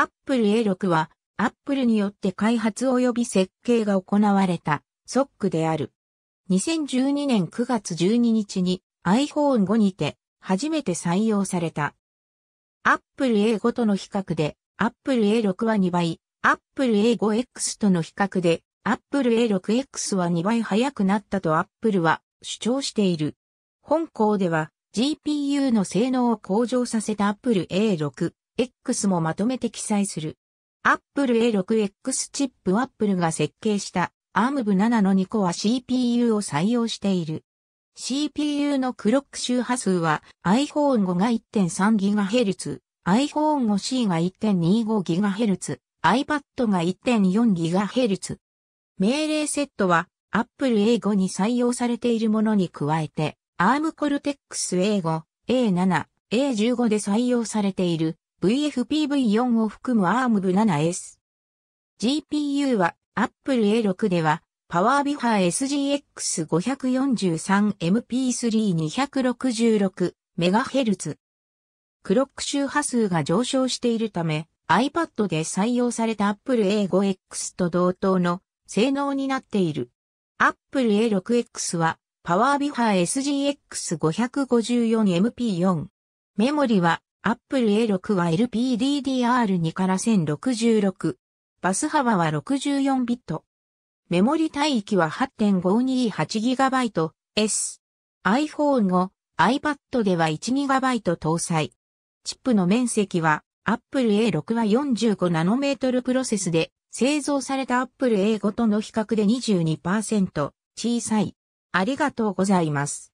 アップル A6 は、アップルによって開発及び設計が行われた、ソックである。2012年9月12日に iPhone5 にて、初めて採用された。アップル A5 との比較で、アップル A6 は2倍、アップル A5X との比較で、アップル A6X は2倍速くなったとアップルは主張している。本校では GPU の性能を向上させたアップル A6、X もまとめて記載する。Apple A6X チップ Apple が設計した ARM 部7の2個は CPU を採用している。CPU のクロック周波数は iPhone5 が 1.3GHz、iPhone5C が 1.25GHz、iPad が 1.4GHz。命令セットは Apple A5 に採用されているものに加えて ARM Cortex A5、A7、A15 で採用されている VFPV4 を含む ARMV7S。GPU は Apple A6 では p o w e r b e a r SGX543MP3266MHz。クロック周波数が上昇しているため iPad で採用された Apple A5X と同等の性能になっている。Apple A6X は p o w e r b e a r SGX554MP4。メモリは Apple A6 は LPDDR2 から1066。バス幅は64ビット。メモリ帯域は 8.528GB S。iPhone 後、iPad では 1GB 搭載。チップの面積は Apple A6 は 45nm プロセスで製造された Apple A5 との比較で22%小さい。ありがとうございます。